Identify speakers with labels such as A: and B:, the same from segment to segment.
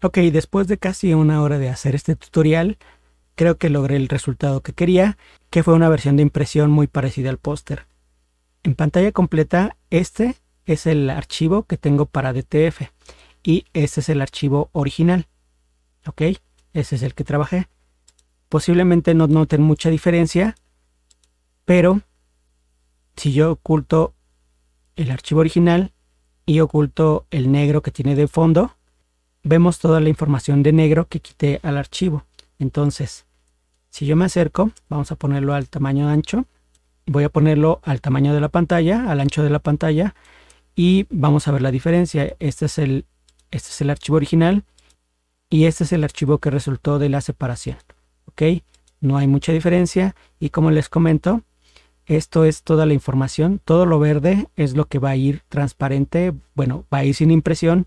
A: Ok, después de casi una hora de hacer este tutorial, creo que logré el resultado que quería, que fue una versión de impresión muy parecida al póster. En pantalla completa, este es el archivo que tengo para DTF y este es el archivo original. Ok, ese es el que trabajé. Posiblemente no noten mucha diferencia, pero si yo oculto el archivo original y oculto el negro que tiene de fondo, vemos toda la información de negro que quité al archivo. Entonces, si yo me acerco, vamos a ponerlo al tamaño ancho. Voy a ponerlo al tamaño de la pantalla, al ancho de la pantalla. Y vamos a ver la diferencia. Este es el, este es el archivo original y este es el archivo que resultó de la separación. ¿Ok? No hay mucha diferencia. Y como les comento, esto es toda la información. Todo lo verde es lo que va a ir transparente. Bueno, va a ir sin impresión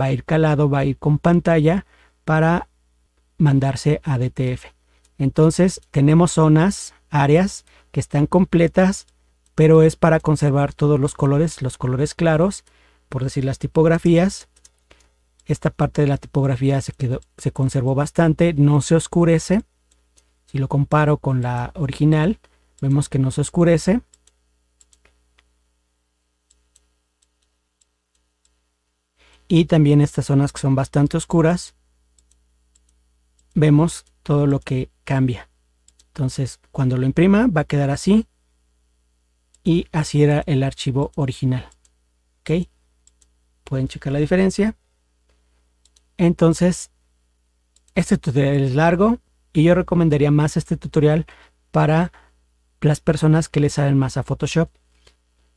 A: va a ir calado, va a ir con pantalla para mandarse a DTF. Entonces tenemos zonas, áreas que están completas, pero es para conservar todos los colores, los colores claros, por decir las tipografías. Esta parte de la tipografía se, quedó, se conservó bastante, no se oscurece. Si lo comparo con la original, vemos que no se oscurece. y también estas zonas que son bastante oscuras, vemos todo lo que cambia. Entonces, cuando lo imprima, va a quedar así. Y así era el archivo original. ¿Ok? Pueden checar la diferencia. Entonces, este tutorial es largo y yo recomendaría más este tutorial para las personas que le saben más a Photoshop.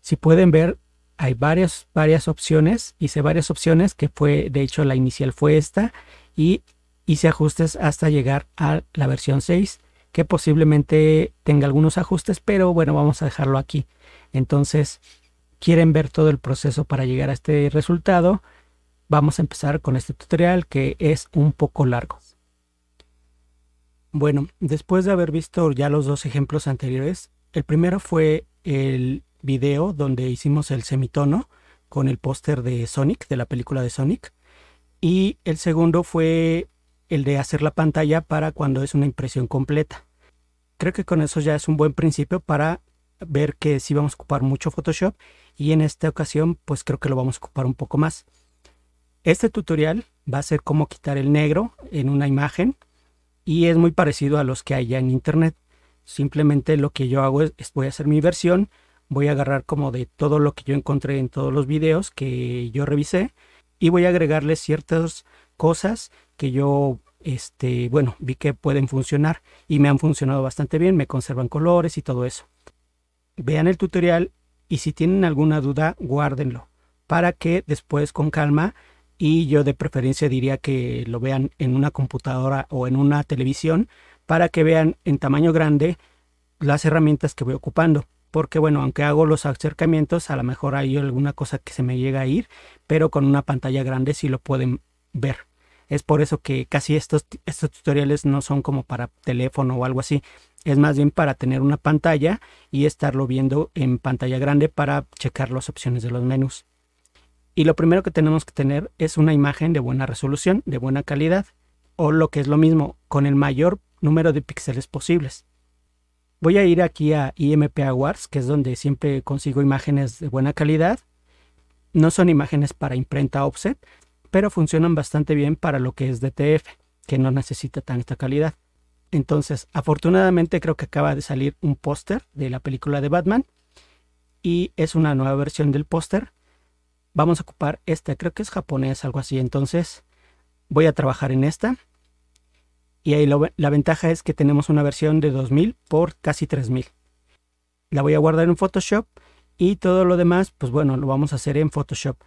A: Si pueden ver, hay varias, varias opciones. Hice varias opciones que fue, de hecho, la inicial fue esta y hice ajustes hasta llegar a la versión 6 que posiblemente tenga algunos ajustes, pero bueno, vamos a dejarlo aquí. Entonces, quieren ver todo el proceso para llegar a este resultado, vamos a empezar con este tutorial que es un poco largo. Bueno, después de haber visto ya los dos ejemplos anteriores, el primero fue el video donde hicimos el semitono con el póster de Sonic, de la película de Sonic. Y el segundo fue el de hacer la pantalla para cuando es una impresión completa. Creo que con eso ya es un buen principio para ver que si vamos a ocupar mucho Photoshop y en esta ocasión pues creo que lo vamos a ocupar un poco más. Este tutorial va a ser cómo quitar el negro en una imagen y es muy parecido a los que hay ya en internet. Simplemente lo que yo hago es voy a hacer mi versión, voy a agarrar como de todo lo que yo encontré en todos los videos que yo revisé y voy a agregarle ciertas cosas que yo este bueno vi que pueden funcionar y me han funcionado bastante bien me conservan colores y todo eso vean el tutorial y si tienen alguna duda guárdenlo para que después con calma y yo de preferencia diría que lo vean en una computadora o en una televisión para que vean en tamaño grande las herramientas que voy ocupando porque bueno, aunque hago los acercamientos, a lo mejor hay alguna cosa que se me llega a ir, pero con una pantalla grande sí lo pueden ver. Es por eso que casi estos, estos tutoriales no son como para teléfono o algo así. Es más bien para tener una pantalla y estarlo viendo en pantalla grande para checar las opciones de los menús. Y lo primero que tenemos que tener es una imagen de buena resolución, de buena calidad, o lo que es lo mismo, con el mayor número de píxeles posibles. Voy a ir aquí a IMP Awards, que es donde siempre consigo imágenes de buena calidad. No son imágenes para imprenta offset, pero funcionan bastante bien para lo que es DTF, que no necesita tanta calidad. Entonces, afortunadamente creo que acaba de salir un póster de la película de Batman y es una nueva versión del póster. Vamos a ocupar esta, creo que es japonés, algo así. Entonces, voy a trabajar en esta y ahí la, ventaja es que tenemos una versión de 2000 por casi 3000. La voy a guardar en Photoshop y todo lo demás, pues bueno, lo vamos a hacer en Photoshop.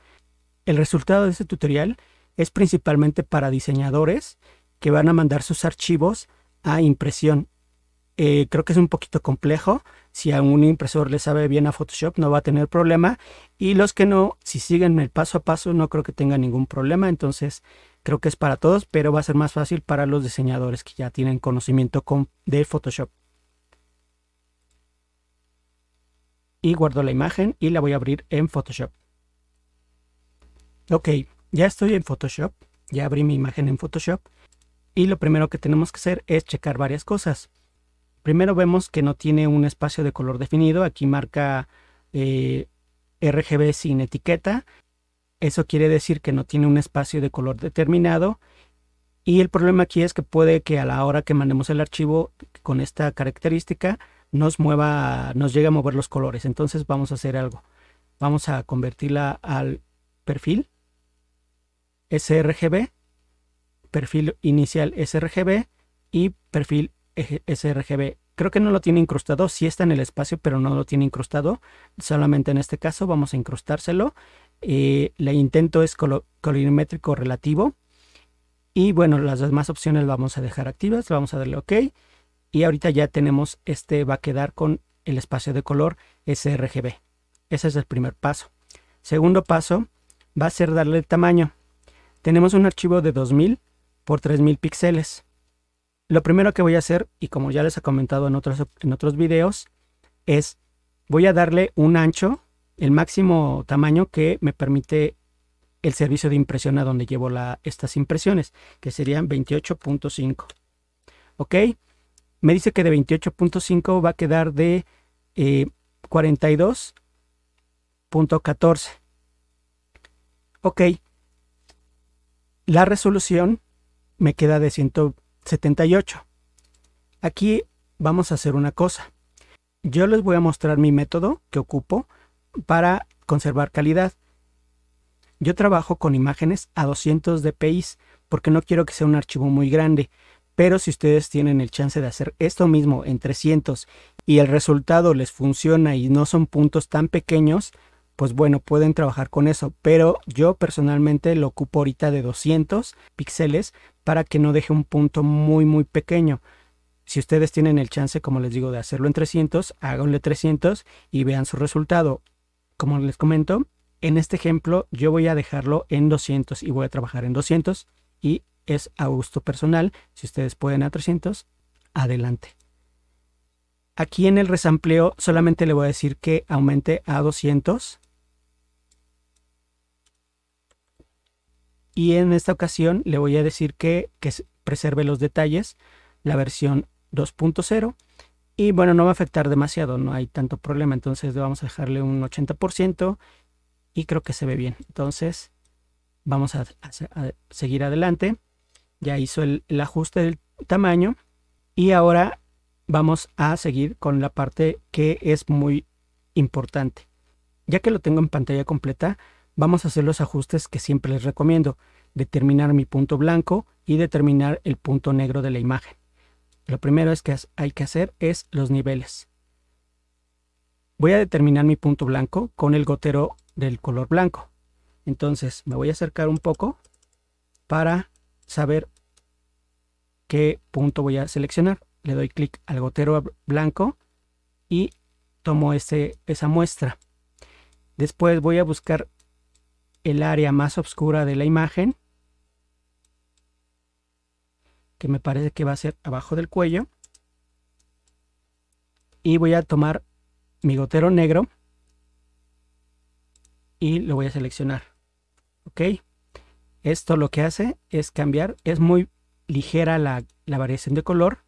A: El resultado de este tutorial es principalmente para diseñadores que van a mandar sus archivos a impresión. Eh, creo que es un poquito complejo. Si a un impresor le sabe bien a Photoshop no va a tener problema. Y los que no, si siguen el paso a paso, no creo que tengan ningún problema. Entonces creo que es para todos, pero va a ser más fácil para los diseñadores que ya tienen conocimiento con, de Photoshop. Y guardo la imagen y la voy a abrir en Photoshop. Ok, ya estoy en Photoshop, ya abrí mi imagen en Photoshop y lo primero que tenemos que hacer es checar varias cosas. Primero vemos que no tiene un espacio de color definido, aquí marca eh, RGB sin etiqueta eso quiere decir que no tiene un espacio de color determinado y el problema aquí es que puede que a la hora que mandemos el archivo con esta característica nos mueva, nos llegue a mover los colores. Entonces vamos a hacer algo. Vamos a convertirla al perfil sRGB, perfil inicial sRGB y perfil sRGB. Creo que no lo tiene incrustado, sí está en el espacio, pero no lo tiene incrustado. Solamente en este caso vamos a incrustárselo eh, intento es colorimétrico relativo. Y bueno, las demás opciones las vamos a dejar activas, vamos a darle OK. Y ahorita ya tenemos, este va a quedar con el espacio de color sRGB. Ese es el primer paso. Segundo paso va a ser darle el tamaño. Tenemos un archivo de 2000 por 3000 píxeles. Lo primero que voy a hacer, y como ya les he comentado en otros, en otros videos, es voy a darle un ancho el máximo tamaño que me permite el servicio de impresión a donde llevo estas impresiones, que serían 28.5. ¿Ok? Me dice que de 28.5 va a quedar de 42.14. Eh, ok. La resolución me queda de 178. Aquí vamos a hacer una cosa. Yo les voy a mostrar mi método que ocupo para conservar calidad. Yo trabajo con imágenes a 200 dpi porque no quiero que sea un archivo muy grande, pero si ustedes tienen el chance de hacer esto mismo en 300 y el resultado les funciona y no son puntos tan pequeños, pues bueno, pueden trabajar con eso, pero yo personalmente lo ocupo ahorita de 200 píxeles para que no deje un punto muy muy pequeño. Si ustedes tienen el chance, como les digo, de hacerlo en 300, háganle 300 y vean su resultado como les comento, en este ejemplo yo voy a dejarlo en 200 y voy a trabajar en 200 y es a gusto personal. Si ustedes pueden a 300, adelante. Aquí en el resampleo solamente le voy a decir que aumente a 200. Y en esta ocasión le voy a decir que, que preserve los detalles, la versión 2.0 y bueno, no va a afectar demasiado, no hay tanto problema. Entonces vamos a dejarle un 80% y creo que se ve bien. Entonces vamos a, seguir adelante. Ya hizo el ajuste del tamaño y ahora vamos a seguir con la parte que es muy importante. Ya que lo tengo en pantalla completa, vamos a hacer los ajustes que siempre les recomiendo. Determinar mi punto blanco y determinar el punto negro de la imagen lo primero es que hay que hacer es los niveles. Voy a determinar mi punto blanco con el gotero del color blanco. Entonces me voy a acercar un poco para saber qué punto voy a seleccionar. Le doy clic al gotero blanco y tomo esa muestra. Después voy a buscar el área más oscura de la imagen que me parece que va a ser abajo del cuello. Y voy a tomar mi gotero negro y lo voy a seleccionar. ¿Ok? Esto lo que hace es cambiar, es muy ligera la, la variación de color,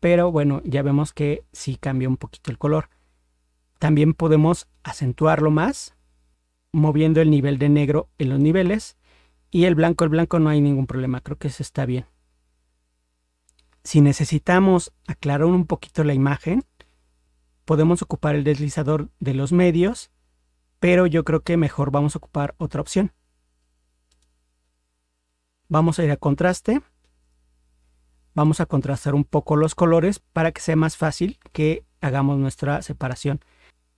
A: pero bueno, ya vemos que sí cambia un poquito el color. También podemos acentuarlo más moviendo el nivel de negro en los niveles y el blanco, el blanco no hay ningún problema, creo que se está bien. Si necesitamos aclarar un poquito la imagen, podemos ocupar el deslizador de los medios, pero yo creo que mejor vamos a ocupar otra opción. Vamos a ir a contraste. Vamos a contrastar un poco los colores para que sea más fácil que hagamos nuestra separación.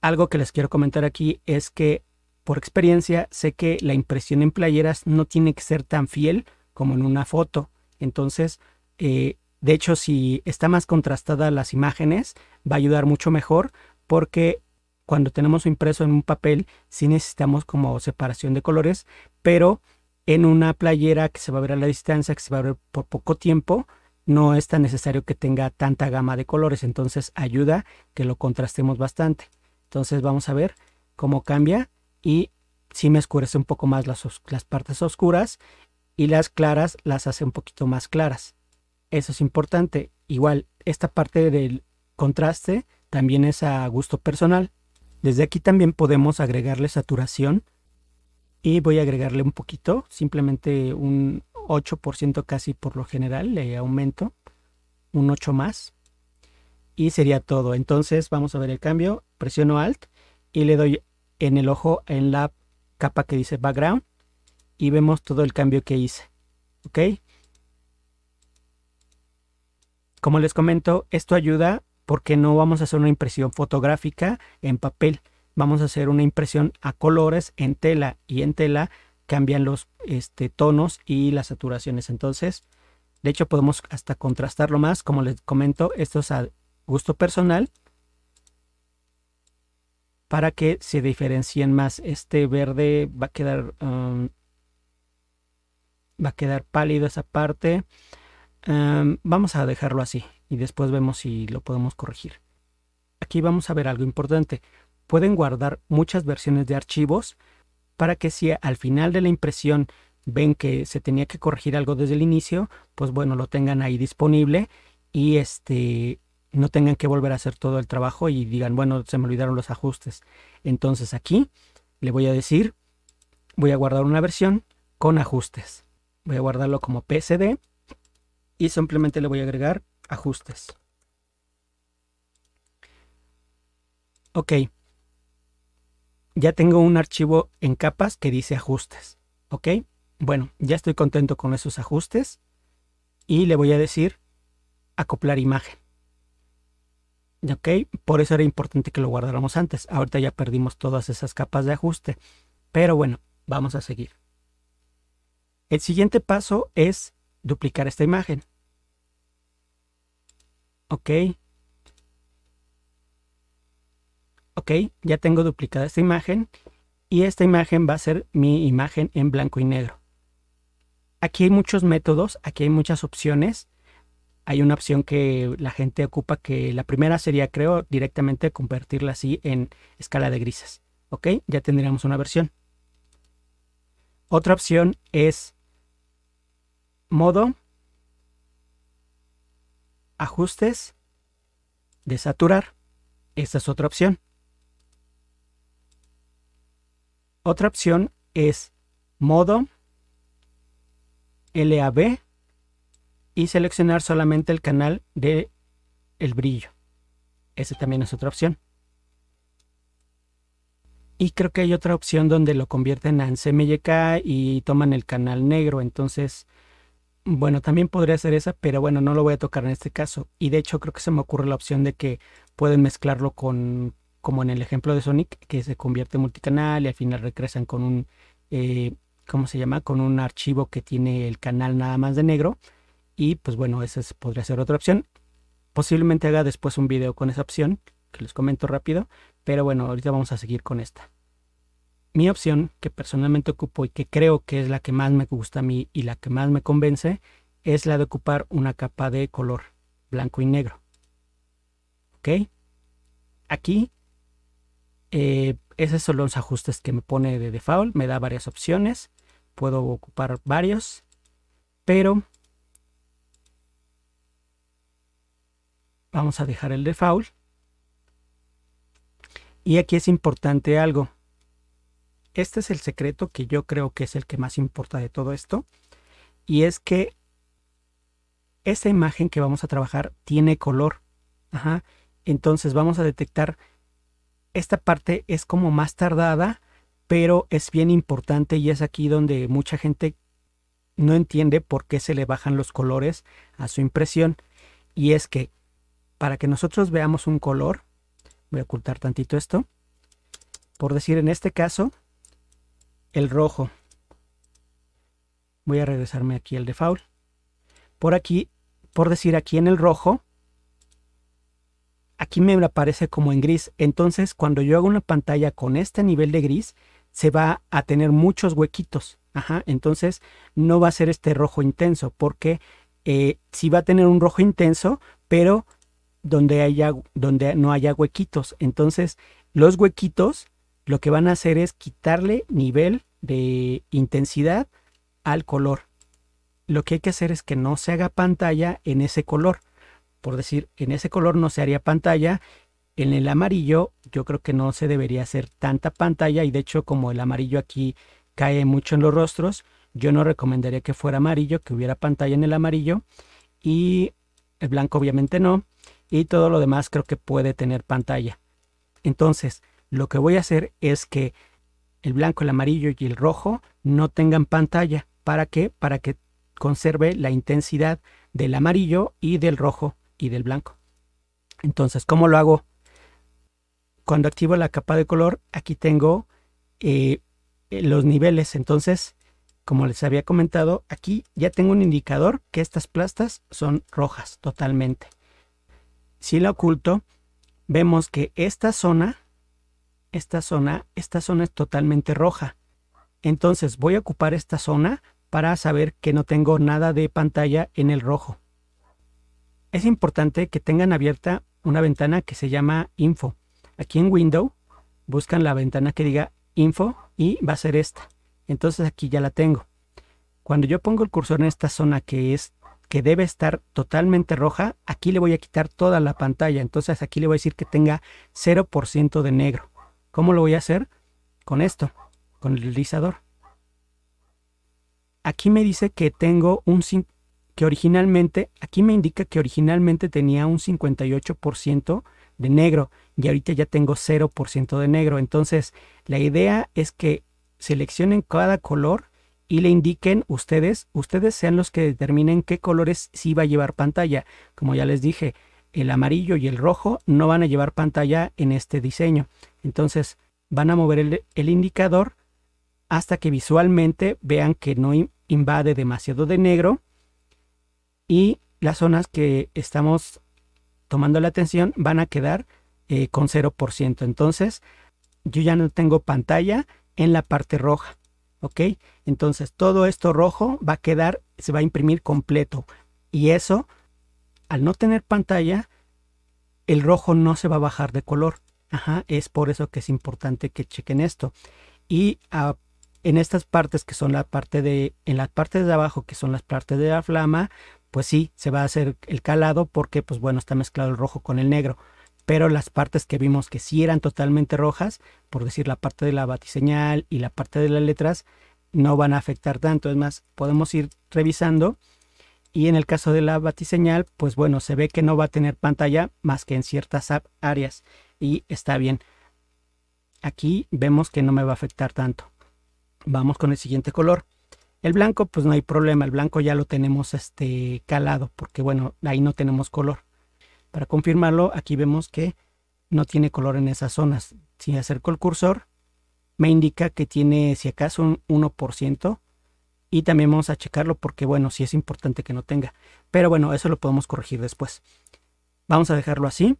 A: Algo que les quiero comentar aquí es que por experiencia sé que la impresión en playeras no tiene que ser tan fiel como en una foto. Entonces, eh, de hecho, si está más contrastada las imágenes, va a ayudar mucho mejor porque cuando tenemos impreso en un papel, sí necesitamos como separación de colores, pero en una playera que se va a ver a la distancia, que se va a ver por poco tiempo, no es tan necesario que tenga tanta gama de colores, entonces ayuda que lo contrastemos bastante. Entonces vamos a ver cómo cambia y si me oscurece un poco más las, las partes oscuras y las claras las hace un poquito más claras. Eso es importante. Igual, esta parte del contraste también es a gusto personal. Desde aquí también podemos agregarle saturación. Y voy a agregarle un poquito, simplemente un 8% casi por lo general, le aumento un 8 más. Y sería todo. Entonces vamos a ver el cambio. Presiono Alt y le doy en el ojo en la capa que dice Background. Y vemos todo el cambio que hice. ¿Ok? Como les comento, esto ayuda porque no vamos a hacer una impresión fotográfica en papel, vamos a hacer una impresión a colores en tela y en tela cambian los este, tonos y las saturaciones. Entonces, de hecho podemos hasta contrastarlo más, como les comento, esto es a gusto personal para que se diferencien más. Este verde va a quedar um, va a quedar pálido esa parte. Em, vamos a dejarlo así y después vemos si lo podemos corregir. Aquí vamos a ver algo importante. Pueden guardar muchas versiones de archivos para que si al final de la impresión ven que se tenía que corregir algo desde el inicio, pues bueno, lo tengan ahí disponible y este no tengan que volver a hacer todo el trabajo y digan, bueno, se me olvidaron los ajustes. Entonces aquí le voy a decir, voy a guardar una versión con ajustes. Voy a guardarlo como PSD y simplemente le voy a agregar ajustes. Ok. Ya tengo un archivo en capas que dice ajustes. Ok. Bueno, ya estoy contento con esos ajustes y le voy a decir acoplar imagen. Ok, por eso era importante que lo guardáramos antes. Ahorita ya perdimos todas esas capas de ajuste. Pero bueno, vamos a seguir. El siguiente paso es duplicar esta imagen. Ok. Ok, ya tengo duplicada esta imagen y esta imagen va a ser mi imagen en blanco y negro. Aquí hay muchos métodos, aquí hay muchas opciones. Hay una opción que la gente ocupa que la primera sería, creo, directamente convertirla así en escala de grises. Ok, ya tendríamos una versión. Otra opción es modo, ajustes, desaturar. Esta es otra opción. Otra opción es modo, LAB y seleccionar solamente el canal de el brillo. Esa también es otra opción. Y creo que hay otra opción donde lo convierten en CMYK y toman el canal negro. Entonces, bueno, también podría ser esa, pero bueno, no lo voy a tocar en este caso. Y de hecho creo que se me ocurre la opción de que pueden mezclarlo con, como en el ejemplo de Sonic, que se convierte en multicanal y al final regresan con un, eh, ¿cómo se llama? Con un archivo que tiene el canal nada más de negro. Y pues bueno, esa podría ser otra opción. Posiblemente haga después un video con esa opción, que les comento rápido. Pero bueno, ahorita vamos a seguir con esta mi opción que personalmente ocupo y que creo que es la que más me gusta a mí y la que más me convence es la de ocupar una capa de color blanco y negro. ¿Ok? Aquí, eh, esos son los ajustes que me pone de default. Me da varias opciones. Puedo ocupar varios. Pero vamos a dejar el default. Y aquí es importante algo este es el secreto que yo creo que es el que más importa de todo esto. Y es que esa imagen que vamos a trabajar tiene color. Entonces vamos a detectar, esta parte es como más tardada, pero es bien importante y es aquí donde mucha gente no entiende por qué se le bajan los colores a su impresión. Y es que para que nosotros veamos un color, voy a ocultar tantito esto, por decir en este caso, el rojo. Voy a regresarme aquí al default. Por aquí, por decir aquí en el rojo, aquí me aparece como en gris. Entonces, cuando yo hago una pantalla con este nivel de gris, se va a tener muchos huequitos. Ajá, entonces no va a ser este rojo intenso, porque si eh, sí va a tener un rojo intenso, pero donde, haya, donde no haya huequitos. Entonces, los huequitos lo que van a hacer es quitarle nivel de intensidad al color. Lo que hay que hacer es que no se haga pantalla en ese color. Por decir, en ese color no se haría pantalla. En el amarillo yo creo que no se debería hacer tanta pantalla y de hecho como el amarillo aquí cae mucho en los rostros, yo no recomendaría que fuera amarillo, que hubiera pantalla en el amarillo y el blanco obviamente no y todo lo demás creo que puede tener pantalla. Entonces, lo que voy a hacer es que el blanco, el amarillo y el rojo no tengan pantalla. ¿Para qué? Para que conserve la intensidad del amarillo y del rojo y del blanco. Entonces, ¿cómo lo hago? Cuando activo la capa de color, aquí tengo eh, los niveles. Entonces, como les había comentado, aquí ya tengo un indicador que estas plastas son rojas totalmente. Si la oculto, vemos que esta zona esta zona, esta zona es totalmente roja. Entonces voy a ocupar esta zona para saber que no tengo nada de pantalla en el rojo. Es importante que tengan abierta una ventana que se llama Info. Aquí en Window buscan la ventana que diga Info y va a ser esta. Entonces aquí ya la tengo. Cuando yo pongo el cursor en esta zona que es que debe estar totalmente roja, aquí le voy a quitar toda la pantalla. Entonces aquí le voy a decir que tenga 0% de negro. ¿Cómo lo voy a hacer? Con esto, con el deslizador. Aquí me dice que tengo un que originalmente, aquí me indica que originalmente tenía un 58% de negro y ahorita ya tengo 0% de negro. Entonces, la idea es que seleccionen cada color y le indiquen ustedes, ustedes sean los que determinen qué colores sí va a llevar pantalla. Como ya les dije, el amarillo y el rojo no van a llevar pantalla en este diseño. Entonces van a mover el, indicador hasta que visualmente vean que no invade demasiado de negro y las zonas que estamos tomando la atención van a quedar eh, con 0%. Entonces, yo ya no tengo pantalla en la parte roja. ¿Ok? Entonces, todo esto rojo va a quedar, se va a imprimir completo. Y eso, al no tener pantalla, el rojo no se va a bajar de color. Ajá, es por eso que es importante que chequen esto. Y ah, en estas partes que son la parte de, en la parte de abajo que son las partes de la flama, pues sí, se va a hacer el calado porque, pues bueno, está mezclado el rojo con el negro. Pero las partes que vimos que sí eran totalmente rojas, por decir la parte de la batiseñal y la parte de las letras, no van a afectar tanto. Es más, podemos ir revisando. Y en el caso de la batiseñal, pues bueno, se ve que no va a tener pantalla más que en ciertas áreas y está bien. Aquí vemos que no me va a afectar tanto. Vamos con el siguiente color. El blanco, pues no hay problema. El blanco ya lo tenemos este calado porque, bueno, ahí no tenemos color. Para confirmarlo, aquí vemos que no tiene color en esas zonas. Si acerco el cursor, me indica que tiene, si acaso, un 1%. Y también vamos a checarlo porque, bueno, si es importante que no tenga. Pero bueno, eso lo podemos corregir después. Vamos a dejarlo así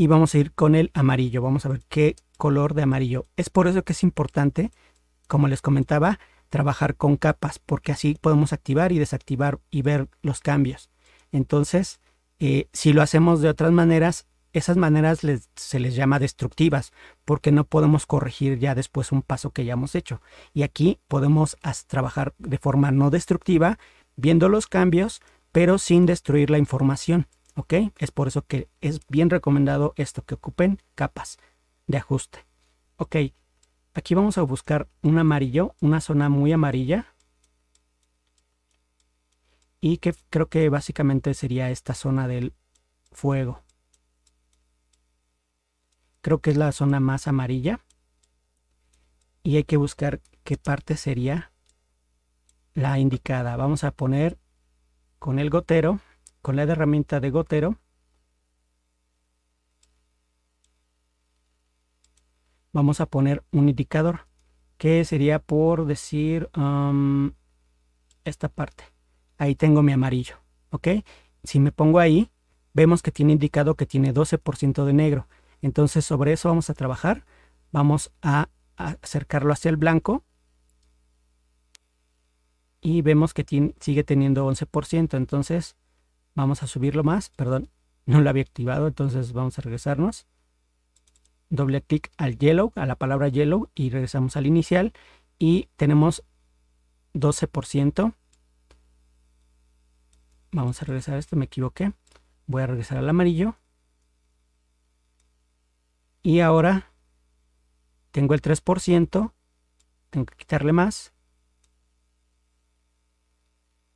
A: y vamos a ir con el amarillo. Vamos a ver qué color de amarillo. Es por eso que es importante, como les comentaba, trabajar con capas, porque así podemos activar y desactivar y ver los cambios. Entonces, eh, si lo hacemos de otras maneras, esas maneras se les llama destructivas, porque no podemos corregir ya después un paso que ya hemos hecho. Y aquí podemos trabajar de forma no destructiva, viendo los cambios, pero sin destruir la información. ¿ok? Es por eso que es bien recomendado esto, que ocupen capas de ajuste, ¿ok? Aquí vamos a buscar un amarillo, una zona muy amarilla y que creo que básicamente sería esta zona del fuego. Creo que es la zona más amarilla y hay que buscar qué parte sería la indicada. Vamos a poner con el gotero con la herramienta de gotero vamos a poner un indicador que sería por decir um, esta parte ahí tengo mi amarillo ok si me pongo ahí vemos que tiene indicado que tiene 12% de negro entonces sobre eso vamos a trabajar vamos a acercarlo hacia el blanco y vemos que sigue teniendo 11%. Entonces Vamos a subirlo más, perdón, no lo había activado, entonces vamos a regresarnos. Doble clic al yellow, a la palabra yellow y regresamos al inicial y tenemos 12%. Vamos a regresar a esto, me equivoqué. Voy a regresar al amarillo. Y ahora tengo el 3%, tengo que quitarle más.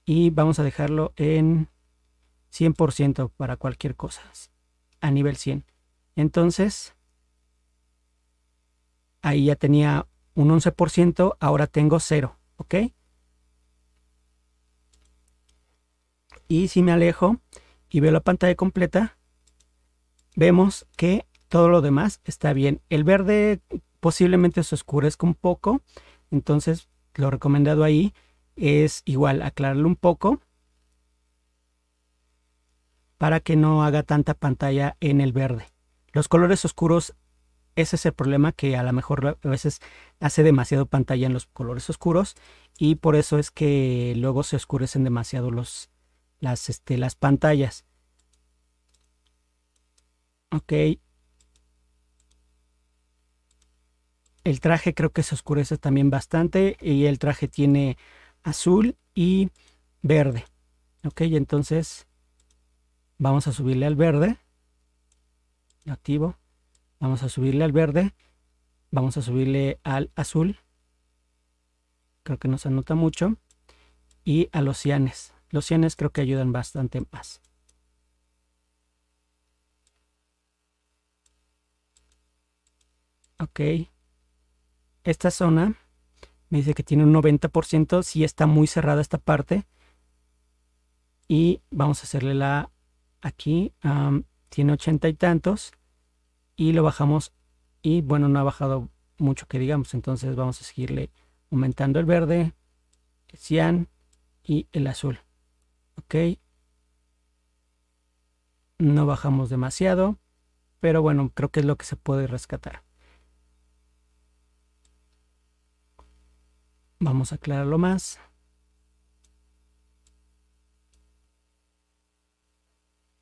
A: Y vamos a dejarlo en 100% para cualquier cosa, a nivel 100. Entonces, ahí ya tenía un 11%, ahora tengo 0, ¿ok? Y si me alejo y veo la pantalla completa, vemos que todo lo demás está bien. El verde posiblemente se oscurezca un poco, entonces lo recomendado ahí es igual aclararlo un poco para que no haga tanta pantalla en el verde. Los colores oscuros, ese es el problema que a lo mejor a veces hace demasiado pantalla en los colores oscuros y por eso es que luego se oscurecen demasiado las, este, las pantallas. Ok. El traje creo que se oscurece también bastante y el traje tiene azul y verde. Ok, entonces Vamos a subirle al verde. Activo. Vamos a subirle al verde. Vamos a subirle al azul. Creo que nos anota mucho. Y a los cianes. Los cianes creo que ayudan bastante más. Ok. Esta zona me dice que tiene un 90%. Si sí está muy cerrada esta parte. Y vamos a hacerle la aquí tiene ochenta y tantos y lo bajamos y bueno, no ha bajado mucho que digamos, entonces vamos a seguirle aumentando el verde, el cian y el azul. Ok, no bajamos demasiado, pero bueno, creo que es lo que se puede rescatar. Vamos a aclararlo más.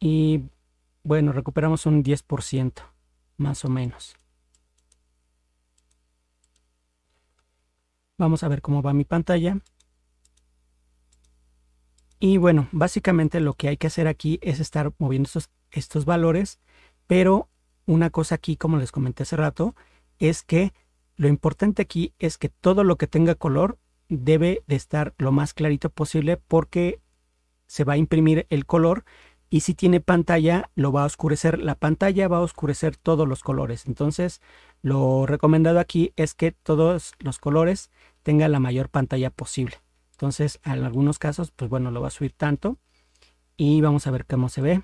A: y bueno, recuperamos un 10% más o menos. Vamos a ver cómo va mi pantalla. Y bueno, básicamente lo que hay que hacer aquí es estar moviendo estos, valores, pero una cosa aquí, como les comenté hace rato, es que lo importante aquí es que todo lo que tenga color debe de estar lo más clarito posible porque se va a imprimir el color y si tiene pantalla lo va a oscurecer. La pantalla va a oscurecer todos los colores. Entonces lo recomendado aquí es que todos los colores tengan la mayor pantalla posible. Entonces en algunos casos pues bueno lo va a subir tanto y vamos a ver cómo se ve.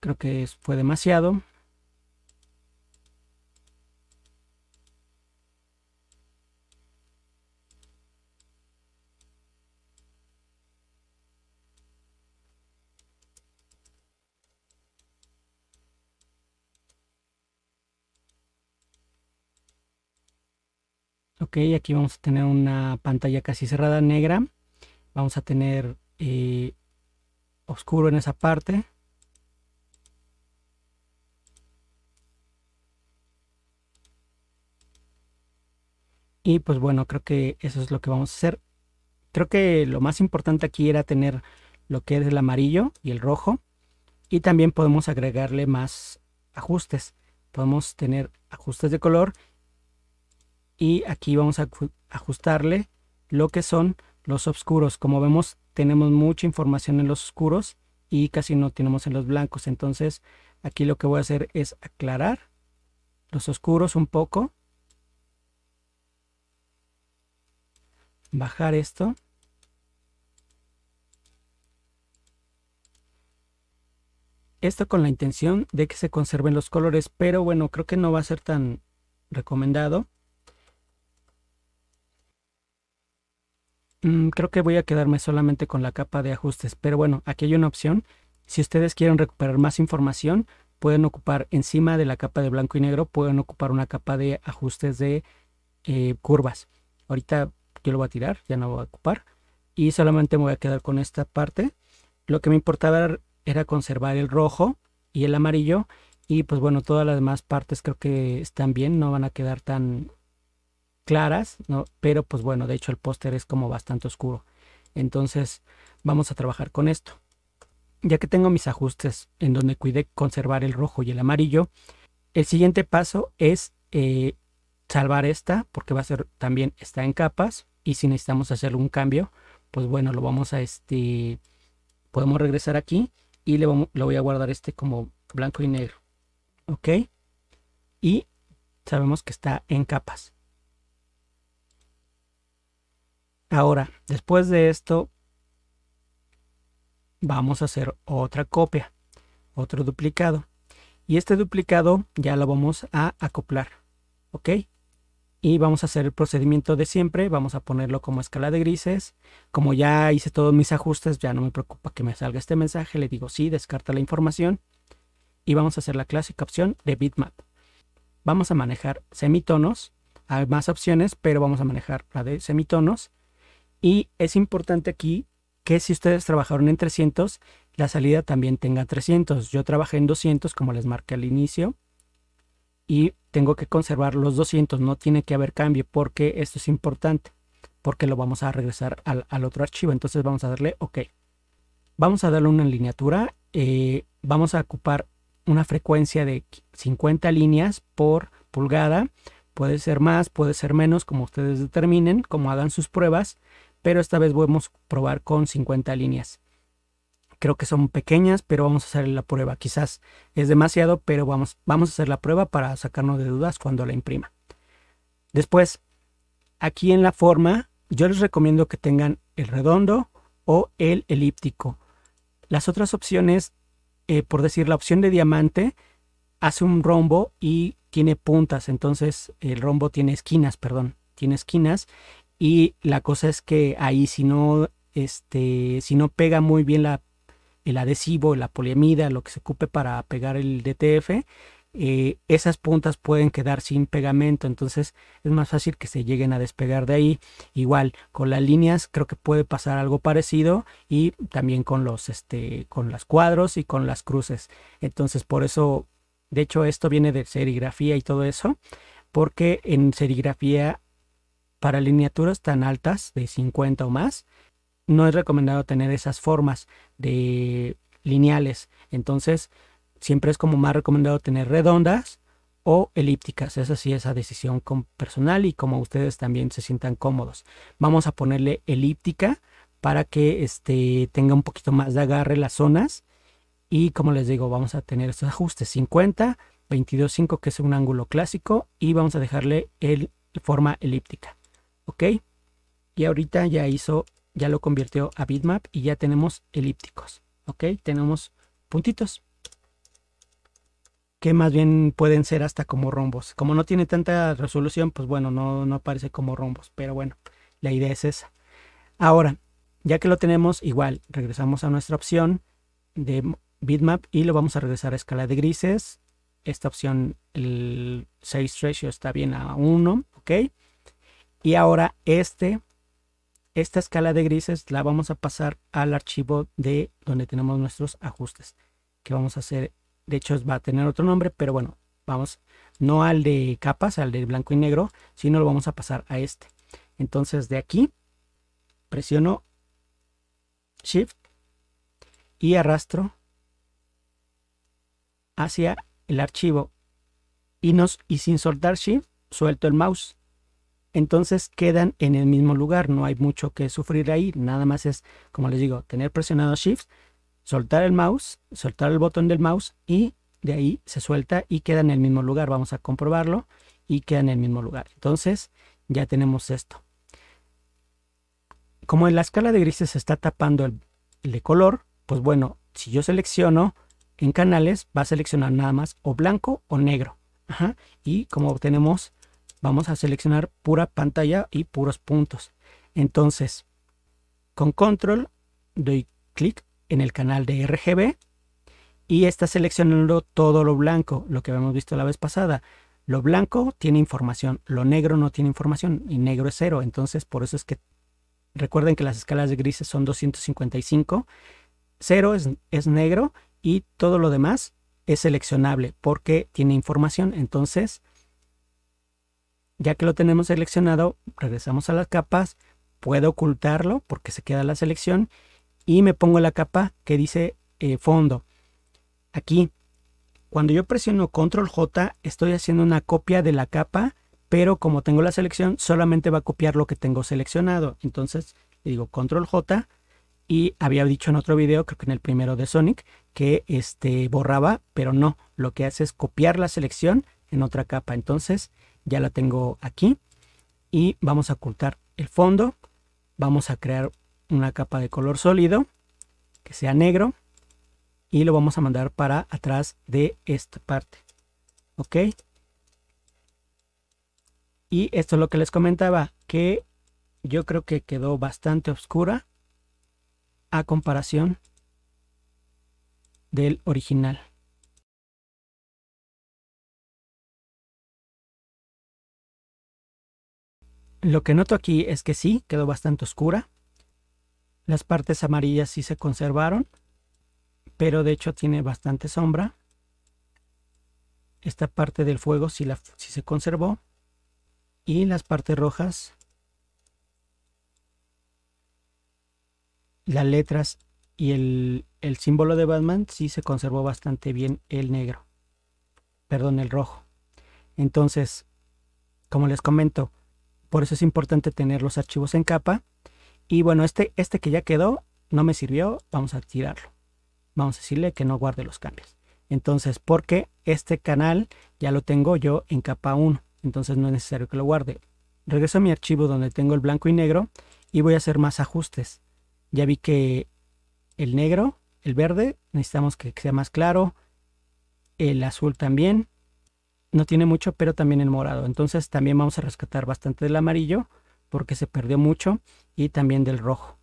A: Creo que fue demasiado. ok, aquí vamos a tener una pantalla casi cerrada negra, vamos a tener eh, oscuro en esa parte. Y pues bueno, creo que eso es lo que vamos a hacer. Creo que lo más importante aquí era tener lo que es el amarillo y el rojo. Y también podemos agregarle más ajustes. Podemos tener ajustes de color y aquí vamos a ajustarle lo que son los oscuros. Como vemos tenemos mucha información en los oscuros y casi no tenemos en los blancos. Entonces aquí lo que voy a hacer es aclarar los oscuros un poco. Bajar esto. Esto con la intención de que se conserven los colores, pero bueno, creo que no va a ser tan recomendado. Mm, creo que voy a quedarme solamente con la capa de ajustes, pero bueno, aquí hay una opción. Si ustedes quieren recuperar más información, pueden ocupar encima de la capa de blanco y negro, pueden ocupar una capa de ajustes de eh, curvas. Ahorita yo lo voy a tirar, ya no voy a ocupar. Y solamente me voy a quedar con esta parte. Lo que me importaba era conservar el rojo y el amarillo. Y pues bueno, todas las demás partes creo que están bien, no van a quedar tan claras, ¿no? pero pues bueno, de hecho el póster es como bastante oscuro. Entonces vamos a trabajar con esto. Ya que tengo mis ajustes en donde cuidé conservar el rojo y el amarillo, el siguiente paso es eh, salvar esta porque va a ser también está en capas y si necesitamos hacer un cambio, pues bueno, lo vamos a este, podemos regresar aquí y le, le voy a guardar este como blanco y negro. Ok. Y sabemos que está en capas. Ahora, después de esto, vamos a hacer otra copia, otro duplicado. Y este duplicado ya lo vamos a acoplar, ¿ok? Y vamos a hacer el procedimiento de siempre, vamos a ponerlo como escala de grises. Como ya hice todos mis ajustes, ya no me preocupa que me salga este mensaje, le digo sí, descarta la información. Y vamos a hacer la clásica opción de bitmap. Vamos a manejar semitonos, hay más opciones, pero vamos a manejar la de semitonos y es importante aquí que si ustedes trabajaron en 300, la salida también tenga 300. Yo trabajé en 200 como les marqué al inicio y tengo que conservar los 200, no tiene que haber cambio porque esto es importante, porque lo vamos a regresar al, otro archivo. Entonces vamos a darle OK. Vamos a darle una lineatura, eh, vamos a ocupar una frecuencia de 50 líneas por pulgada, puede ser más, puede ser menos, como ustedes determinen, como hagan sus pruebas pero esta vez vamos a probar con 50 líneas. Creo que son pequeñas, pero vamos a hacer la prueba. Quizás es demasiado, pero vamos, vamos a hacer la prueba para sacarnos de dudas cuando la imprima. Después, aquí en la forma, yo les recomiendo que tengan el redondo o el elíptico. Las otras opciones, eh, por decir la opción de diamante, hace un rombo y tiene puntas, entonces el rombo tiene esquinas, perdón, tiene esquinas y la cosa es que ahí si no, este, si no pega muy bien la, el adhesivo, la poliamida, lo que se ocupe para pegar el DTF, eh, esas puntas pueden quedar sin pegamento, entonces es más fácil que se lleguen a despegar de ahí. Igual con las líneas creo que puede pasar algo parecido y también con los este, con los cuadros y con las cruces. Entonces por eso, de hecho esto viene de serigrafía y todo eso, porque en serigrafía para lineaturas tan altas, de 50 o más, no es recomendado tener esas formas de lineales. Entonces, siempre es como más recomendado tener redondas o elípticas. Esa sí es la decisión personal y como ustedes también se sientan cómodos. Vamos a ponerle elíptica para que este, tenga un poquito más de agarre las zonas. Y como les digo, vamos a tener estos ajustes 50, 22.5 que es un ángulo clásico y vamos a dejarle el, forma elíptica ok y ahorita ya hizo ya lo convirtió a bitmap y ya tenemos elípticos ok tenemos puntitos que más bien pueden ser hasta como rombos como no tiene tanta resolución pues bueno no, no aparece como rombos pero bueno la idea es esa ahora ya que lo tenemos igual regresamos a nuestra opción de bitmap y lo vamos a regresar a escala de grises esta opción el 6 ratio está bien a 1 ok y ahora este, esta escala de grises la vamos a pasar al archivo de donde tenemos nuestros ajustes. Que vamos a hacer, de hecho va a tener otro nombre, pero bueno, vamos no al de capas, al de blanco y negro, sino lo vamos a pasar a este. Entonces de aquí presiono Shift y arrastro hacia el archivo y, y sin soltar Shift suelto el mouse entonces quedan en el mismo lugar, no hay mucho que sufrir ahí, nada más es, como les digo, tener presionado Shift, soltar el mouse, soltar el botón del mouse y de ahí se suelta y queda en el mismo lugar. Vamos a comprobarlo y queda en el mismo lugar. Entonces ya tenemos esto. Como en la escala de grises se está tapando el, de color, pues bueno, si yo selecciono en canales, va a seleccionar nada más o blanco o negro. Ajá. Y como tenemos vamos a seleccionar pura pantalla y puros puntos. Entonces, con control doy clic en el canal de RGB y está seleccionando todo lo blanco, lo que habíamos visto la vez pasada. Lo blanco tiene información, lo negro no tiene información y negro es cero. Entonces, por eso es que recuerden que las escalas de grises son 255, cero es, es negro y todo lo demás es seleccionable porque tiene información. Entonces, ya que lo tenemos seleccionado, regresamos a las capas, puedo ocultarlo porque se queda la selección y me pongo la capa que dice eh, fondo. Aquí, cuando yo presiono control J, estoy haciendo una copia de la capa, pero como tengo la selección, solamente va a copiar lo que tengo seleccionado. Entonces, le digo control J y había dicho en otro video, creo que en el primero de Sonic, que este borraba, pero no, lo que hace es copiar la selección en otra capa. Entonces, ya la tengo aquí y vamos a ocultar el fondo vamos a crear una capa de color sólido que sea negro y lo vamos a mandar para atrás de esta parte ok y esto es lo que les comentaba que yo creo que quedó bastante oscura a comparación
B: del original Lo que noto aquí es que sí, quedó bastante
A: oscura. Las partes amarillas sí se conservaron, pero de hecho tiene bastante sombra. Esta parte del fuego sí, la, se conservó. Y las partes rojas. Las letras y el, el símbolo de Batman sí se conservó bastante bien el negro. Perdón, el rojo. Entonces, como les comento, por eso es importante tener los archivos en capa. Y bueno, este, este que ya quedó no me sirvió, vamos a tirarlo. Vamos a decirle que no guarde los cambios. Entonces, porque este canal ya lo tengo yo en capa 1, entonces no es necesario que lo guarde. Regreso a mi archivo donde tengo el blanco y negro y voy a hacer más ajustes. Ya vi que el negro, el verde, necesitamos que sea más claro, el azul también, no tiene mucho, pero también el morado. Entonces también vamos a rescatar bastante del amarillo porque se perdió mucho y también del rojo.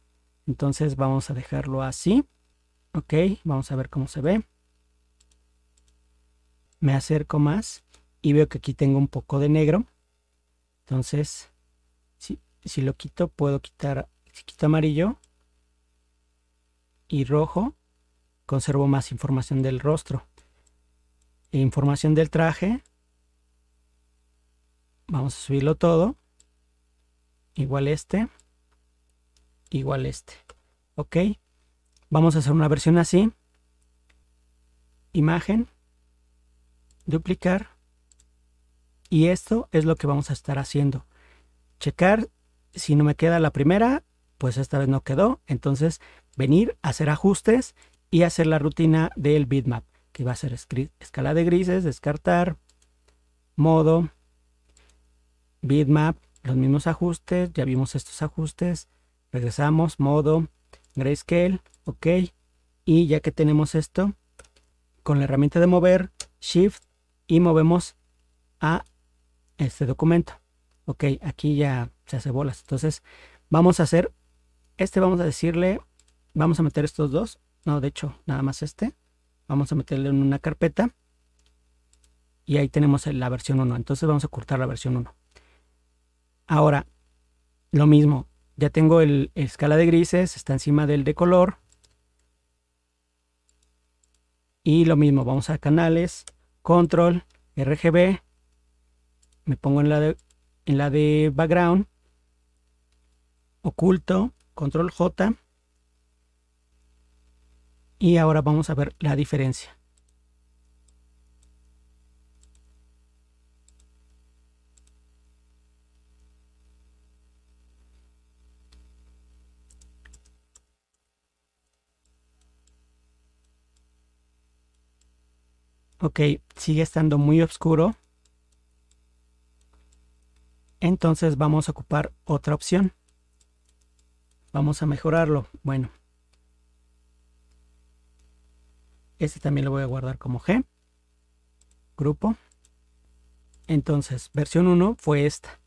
A: Entonces vamos a dejarlo así. Ok, vamos a ver cómo se ve. Me acerco más y veo que aquí tengo un poco de negro. Entonces, si, lo quito, puedo quitar, si quito amarillo y rojo, conservo más información del rostro. E información del traje, Vamos a subirlo todo. Igual este. Igual este. Ok. Vamos a hacer una versión así. Imagen. Duplicar. Y esto es lo que vamos a estar haciendo. Checar si no me queda la primera, pues esta vez no quedó. Entonces, venir, a hacer ajustes y hacer la rutina del bitmap, que va a ser escala de grises, descartar, modo, bitmap, los mismos ajustes, ya vimos estos ajustes, regresamos, modo, grayscale, ok, y ya que tenemos esto, con la herramienta de mover, shift, y movemos a este documento. Ok, aquí ya se hace bolas. Entonces, vamos a hacer, este vamos a decirle, vamos a meter estos dos, no, de hecho, nada más este. Vamos a meterle en una carpeta y ahí tenemos la versión 1. Entonces vamos a cortar la versión 1. Ahora, lo mismo, ya tengo el escala de grises, está encima del de color. Y lo mismo, vamos a canales, control, RGB, me pongo en la de, en la de background, oculto, control J. Y ahora vamos a ver la diferencia. Ok, sigue estando muy oscuro. Entonces vamos a ocupar otra opción. Vamos a mejorarlo. Bueno. Este también lo voy a guardar como G. Grupo. Entonces, versión 1 fue esta.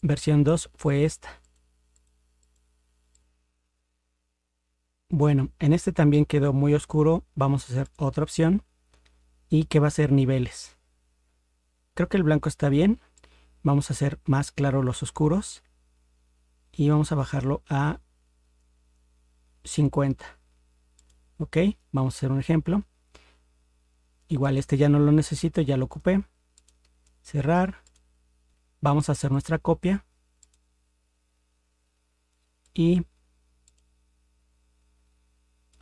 A: Versión 2 fue esta. Bueno, en este también quedó muy oscuro. Vamos a hacer otra opción. Y que va a ser niveles. Creo que el blanco está bien. Vamos a hacer más claro los oscuros. Y vamos a bajarlo a 50. Ok, vamos a hacer un ejemplo. Igual este ya no lo necesito, ya lo ocupé. Cerrar. Vamos a hacer nuestra copia. Y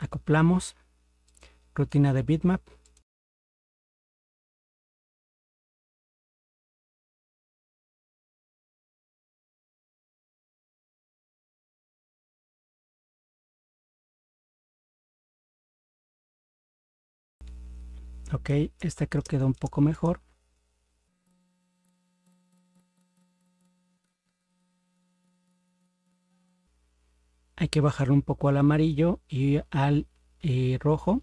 A: acoplamos,
B: rutina de bitmap, ok, esta creo que quedó un poco mejor
A: hay que bajarlo un poco al amarillo y al eh,
B: rojo.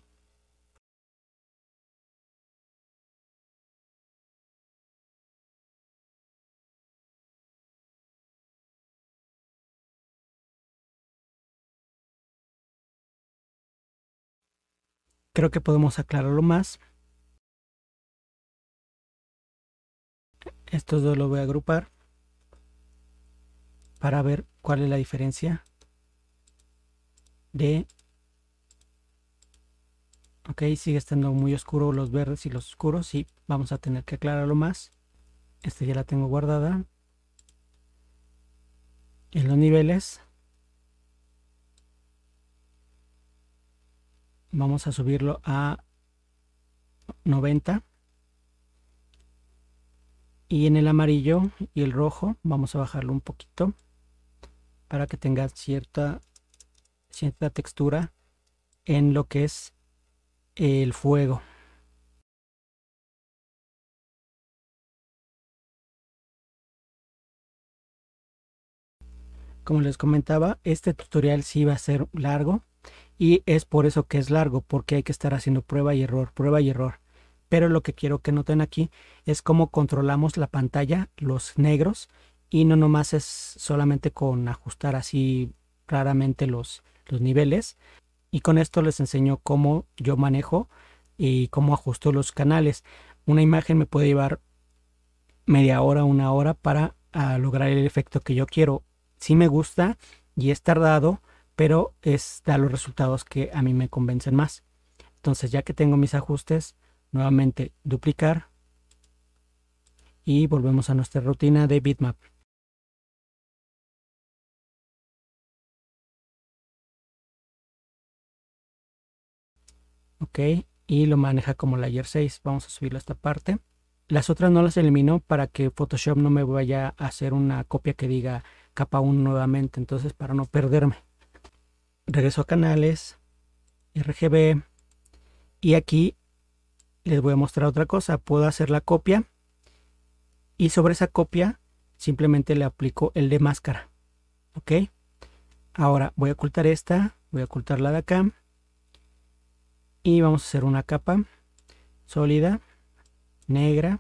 B: Creo que podemos aclararlo más.
A: Estos dos lo voy a agrupar para ver cuál es la diferencia de... Ok, sigue estando muy oscuro los verdes y los oscuros. y vamos a tener que aclararlo más. Este ya la tengo guardada. En los niveles. Vamos a subirlo a 90. Y en el amarillo y el rojo vamos a bajarlo un poquito para que tenga cierta la textura en lo que es
B: el fuego. Como
A: les comentaba, este tutorial sí va a ser largo y es por eso que es largo, porque hay que estar haciendo prueba y error, prueba y error. Pero lo que quiero que noten aquí es cómo controlamos la pantalla, los negros, y no nomás es solamente con ajustar así raramente los, los niveles y con esto les enseño cómo yo manejo y cómo ajusto los canales. Una imagen me puede llevar media hora, una hora para ah, lograr el efecto que yo quiero. Si me gusta y es tardado, pero es da los resultados que a mí me convencen más. Entonces ya que tengo mis ajustes, nuevamente duplicar
B: y volvemos a nuestra rutina de bitmap.
A: ok y lo maneja como layer 6 vamos a subirlo a esta parte las otras no las elimino para que Photoshop no me vaya a hacer una copia que diga capa 1 nuevamente entonces para no perderme regreso a canales RGB y aquí les voy a mostrar otra cosa puedo hacer la copia y sobre esa copia simplemente le aplico el de máscara ok ahora voy a ocultar esta voy a ocultar la de acá y vamos a hacer una capa sólida negra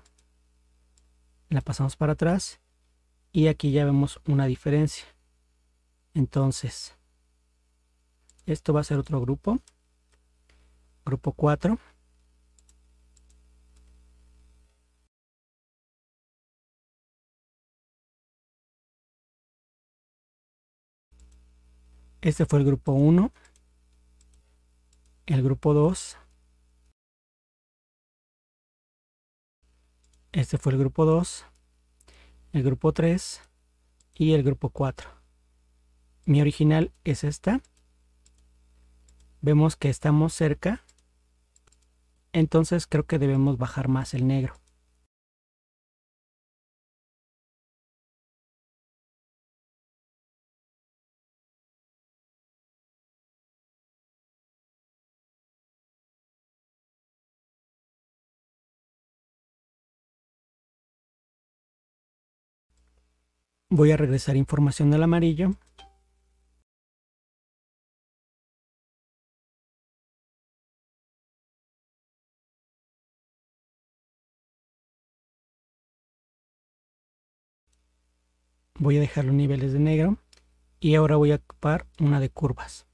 A: la pasamos para atrás y aquí ya vemos una diferencia entonces esto va a ser otro grupo grupo 4
B: este fue el grupo 1 el grupo 2. Este fue el
A: grupo 2, el grupo 3 y el grupo 4. Mi original es esta. Vemos que estamos cerca. Entonces creo que debemos bajar más el negro.
C: Voy a regresar información del amarillo. Voy a dejar los niveles de negro y ahora voy a ocupar una de curvas.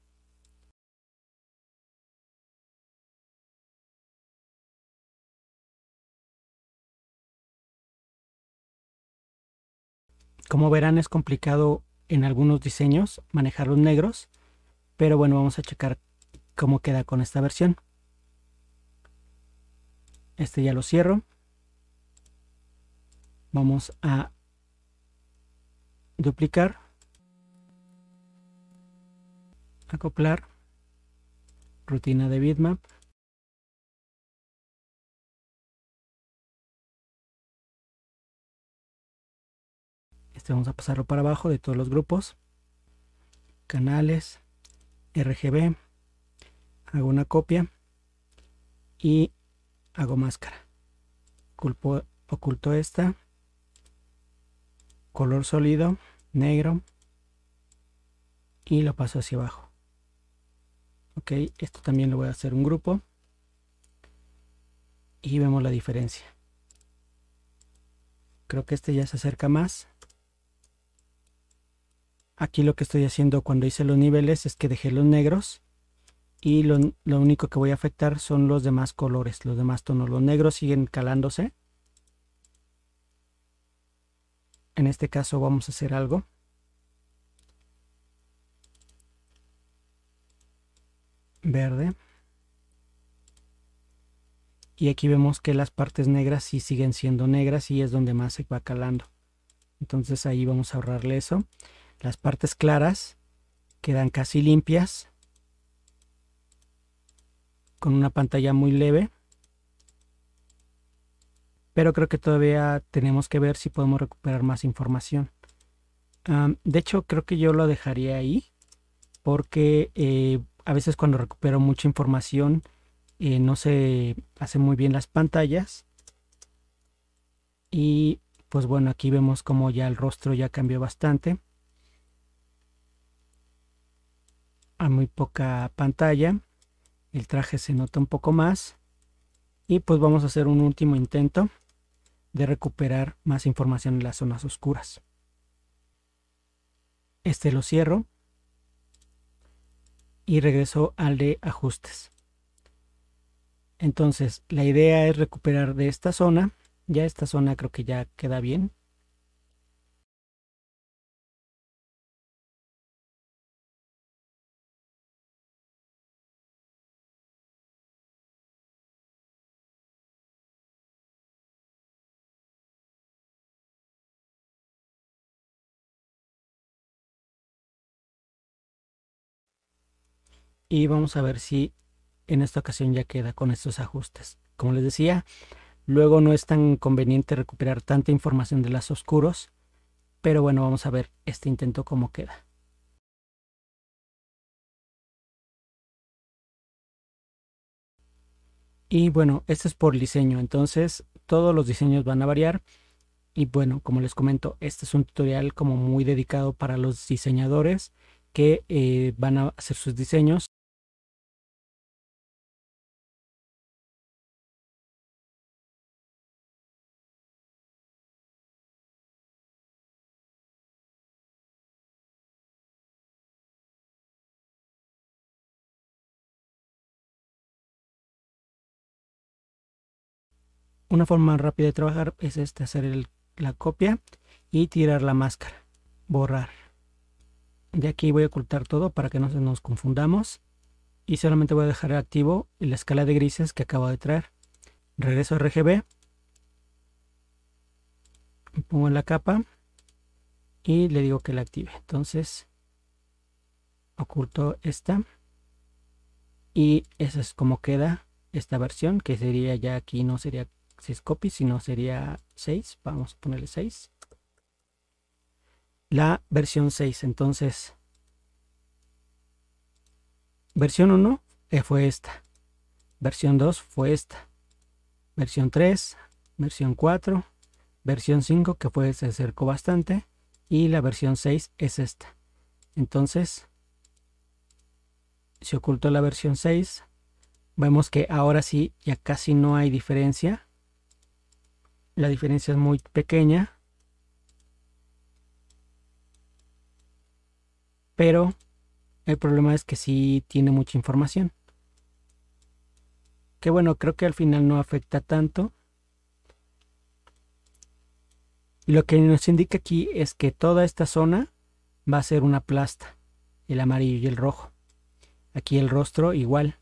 B: Como verán es complicado en algunos
A: diseños manejar los negros, pero bueno, vamos a checar cómo queda con esta versión. Este ya lo cierro. Vamos a duplicar, acoplar, rutina de bitmap.
B: este vamos a pasarlo para abajo de todos los grupos
A: canales RGB hago una copia y hago máscara Culpo, oculto esta color sólido negro y lo paso hacia abajo ok esto también lo voy a hacer un grupo y vemos la diferencia creo que este ya se acerca más aquí lo que estoy haciendo cuando hice los niveles es que dejé los negros y lo, único que voy a afectar son los demás colores, los demás tonos. Los negros siguen calándose. En este caso vamos a hacer algo. Verde. Y aquí vemos que las partes negras sí siguen siendo negras y es donde más se va calando. Entonces ahí vamos a ahorrarle eso. Las partes claras quedan casi limpias con una pantalla muy leve. Pero creo que todavía tenemos que ver si podemos recuperar más información. de hecho, creo que yo lo dejaría ahí porque eh, a veces cuando recupero mucha información eh, no se hacen muy bien las pantallas. Y pues bueno, aquí vemos como ya el rostro ya cambió bastante. muy poca pantalla. El traje se nota un poco más. Y pues vamos a hacer un último intento de recuperar más información en las zonas oscuras. Este lo cierro. Y regreso al de ajustes. Entonces, la idea es recuperar de esta zona. Ya esta zona creo que
B: ya queda bien.
A: y vamos a ver si en esta ocasión ya queda con estos ajustes. Como les decía, luego no es tan conveniente recuperar tanta información de las oscuros, pero bueno, vamos a ver este intento cómo queda. Y bueno, este es por diseño, entonces todos los diseños van a variar. Y bueno, como les comento, este es un tutorial como muy dedicado para los diseñadores
B: que eh, van a hacer sus diseños Una forma rápida de trabajar es esta, hacer
A: la copia y tirar la máscara, borrar. De aquí voy a ocultar todo para que no se nos confundamos y solamente voy a dejar activo la escala de grises que acabo de traer. Regreso a RGB, pongo la capa y le digo que la active. Entonces oculto esta y esa es como queda esta versión que sería ya aquí no sería 6 copy, si no sería 6, vamos a ponerle 6. La versión 6, entonces, versión 1 eh, fue esta, versión 2 fue esta, versión 3, versión 4, versión 5 que fue, se acercó bastante y la versión 6 es esta. Entonces, se ocultó la versión 6, vemos que ahora sí ya casi no hay diferencia la diferencia es muy pequeña pero el problema es que sí tiene mucha información que bueno creo que al final no afecta tanto y lo que nos indica aquí es que toda esta zona va a ser una plasta el amarillo y el rojo aquí el rostro igual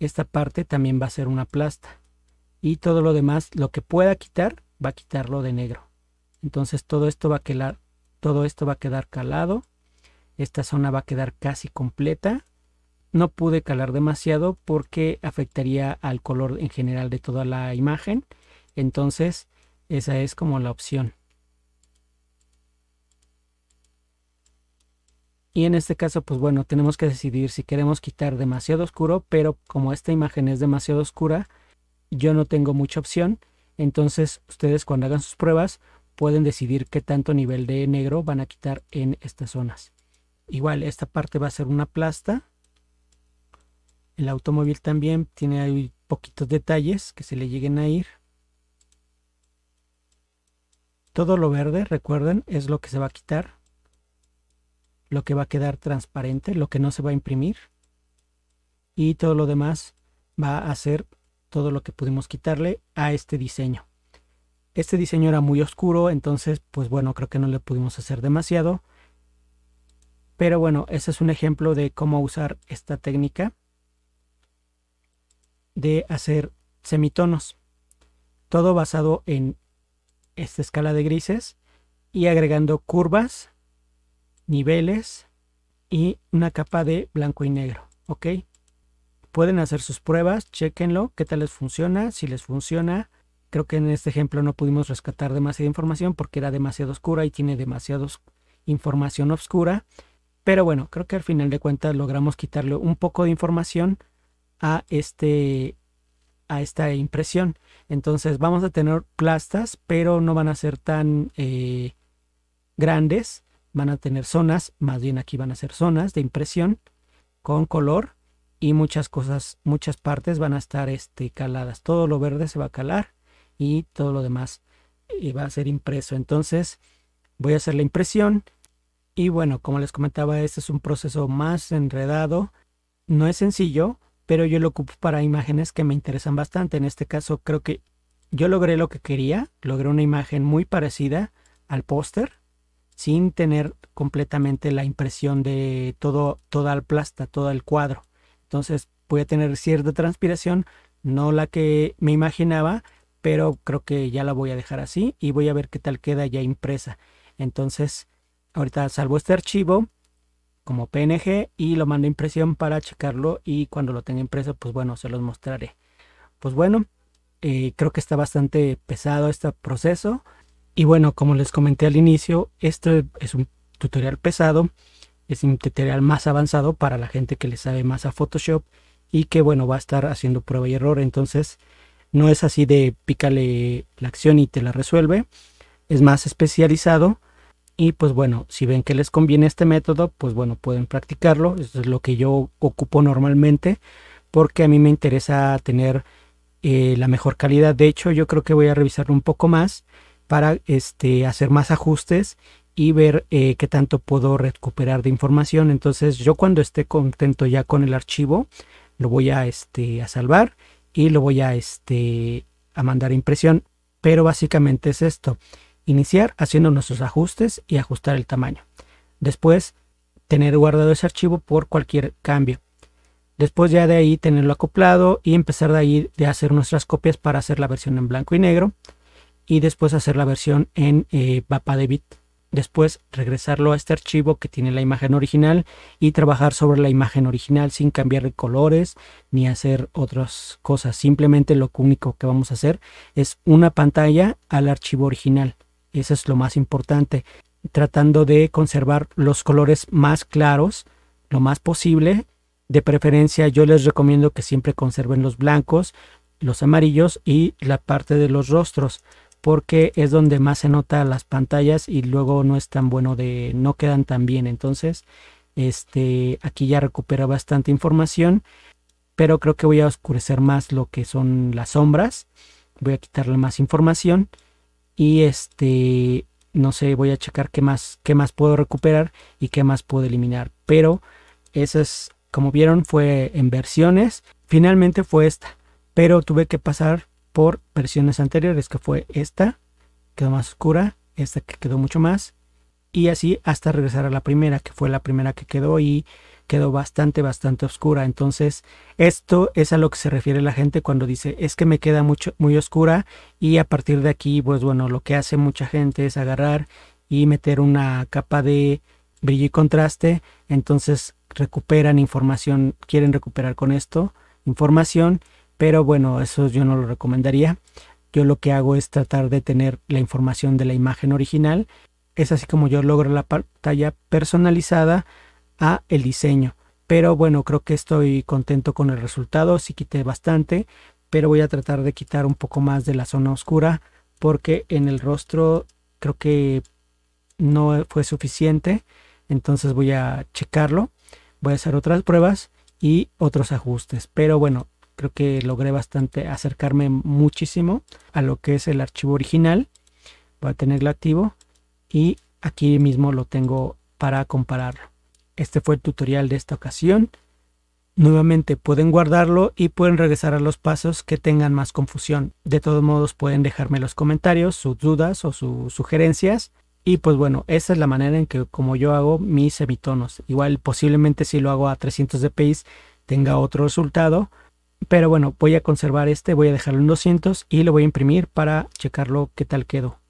A: esta parte también va a ser una plasta y todo lo demás, lo que pueda quitar, va a quitarlo de negro. Entonces todo esto va a quedar, todo esto va a quedar calado. Esta zona va a quedar casi completa. No pude calar demasiado porque afectaría al color en general de toda la imagen. Entonces esa es como la opción. Y en este caso, pues bueno, tenemos que decidir si queremos quitar demasiado oscuro, pero como esta imagen es demasiado oscura, yo no tengo mucha opción. Entonces ustedes cuando hagan sus pruebas pueden decidir qué tanto nivel de negro van a quitar en estas zonas. Igual esta parte va a ser una plasta. El automóvil también tiene ahí poquitos detalles que se le lleguen a ir. Todo lo verde, recuerden, es lo que se va a quitar. Lo que va a quedar transparente, lo que no se va a imprimir. Y todo lo demás va a ser todo lo que pudimos quitarle a este diseño. Este diseño era muy oscuro, entonces pues bueno, creo que no le pudimos hacer demasiado. Pero bueno, ese es un ejemplo de cómo usar esta técnica de hacer semitonos. Todo basado en esta escala de grises y agregando curvas, niveles y una capa de blanco y negro. ¿Ok? Pueden hacer sus pruebas, chequenlo, qué tal les funciona, si les funciona. Creo que en este ejemplo no pudimos rescatar demasiada información porque era demasiado oscura y tiene demasiada información oscura. Pero bueno, creo que al final de cuentas logramos quitarle un poco de información a, este, a esta impresión. Entonces vamos a tener plastas, pero no van a ser tan eh, grandes. Van a tener zonas, más bien aquí van a ser zonas de impresión con color y muchas cosas, muchas partes van a estar este, caladas. Todo lo verde se va a calar y todo lo demás eh, va a ser impreso. Entonces voy a hacer la impresión y bueno, como les comentaba, este es un proceso más enredado. No es sencillo, pero yo lo ocupo para imágenes que me interesan bastante. En este caso creo que yo logré lo que quería, logré una imagen muy parecida al póster sin tener completamente la impresión de todo toda la plasta, todo el cuadro. Entonces voy a tener cierta transpiración, no la que me imaginaba, pero creo que ya la voy a dejar así y voy a ver qué tal queda ya impresa. Entonces ahorita salvo este archivo como PNG y lo mando a impresión para checarlo y cuando lo tenga impreso pues bueno se los mostraré. Pues bueno, eh, creo que está bastante pesado este proceso y bueno como les comenté al inicio, esto es un tutorial pesado es un tutorial más avanzado para la gente que le sabe más a Photoshop y que bueno va a estar haciendo prueba y error entonces no es así de pícale la acción y te la resuelve es más especializado y pues bueno si ven que les conviene este método pues bueno pueden practicarlo eso es lo que yo ocupo normalmente porque a mí me interesa tener eh, la mejor calidad de hecho yo creo que voy a revisarlo un poco más para este, hacer más ajustes y ver eh, qué tanto puedo recuperar de información. Entonces yo cuando esté contento ya con el archivo, lo voy a, este, a salvar y lo voy a, este, a mandar a impresión. Pero básicamente es esto, iniciar haciendo nuestros ajustes y ajustar el tamaño. Después tener guardado ese archivo por cualquier cambio. Después ya de ahí tenerlo acoplado y empezar de ahí de hacer nuestras copias para hacer la versión en blanco y negro y después hacer la versión en eh, de bit después regresarlo a este archivo que tiene la imagen original y trabajar sobre la imagen original sin cambiar de colores ni hacer otras cosas. Simplemente lo único que vamos a hacer es una pantalla al archivo original. Eso es lo más importante, tratando de conservar los colores más claros lo más posible. De preferencia yo les recomiendo que siempre conserven los blancos, los amarillos y la parte de los rostros porque es donde más se nota las pantallas y luego no es tan bueno de no quedan tan bien entonces este aquí ya recupera bastante información pero creo que voy a oscurecer más lo que son las sombras voy a quitarle más información y este no sé voy a checar qué más qué más puedo recuperar y qué más puedo eliminar pero esas. como vieron fue en versiones finalmente fue esta pero tuve que pasar por versiones anteriores, que fue esta, quedó más oscura, esta que quedó mucho más, y así hasta regresar a la primera, que fue la primera que quedó y quedó bastante, bastante oscura. Entonces, esto es a lo que se refiere la gente cuando dice, es que me queda mucho, muy oscura y a partir de aquí, pues bueno, lo que hace mucha gente es agarrar y meter una capa de brillo y contraste, entonces recuperan información, quieren recuperar con esto información pero bueno, eso yo no lo recomendaría. Yo lo que hago es tratar de tener la información de la imagen original. Es así como yo logro la pantalla personalizada a el diseño. Pero bueno, creo que estoy contento con el resultado. Sí quité bastante, pero voy a tratar de quitar un poco más de la zona oscura porque en el rostro creo que no fue suficiente. Entonces voy a checarlo. Voy a hacer otras pruebas y otros ajustes. Pero bueno, creo que logré bastante acercarme muchísimo a lo que es el archivo original. Voy a tenerlo activo y aquí mismo lo tengo para compararlo. Este fue el tutorial de esta ocasión. Nuevamente pueden guardarlo y pueden regresar a los pasos que tengan más confusión. De todos modos pueden dejarme los comentarios, sus dudas o sus sugerencias. Y pues bueno, esa es la manera en que como yo hago mis semitonos. Igual posiblemente si lo hago a 300 dpi tenga otro resultado, pero bueno, voy a conservar este, voy a dejarlo en 200 y lo voy a imprimir para checarlo qué tal quedó.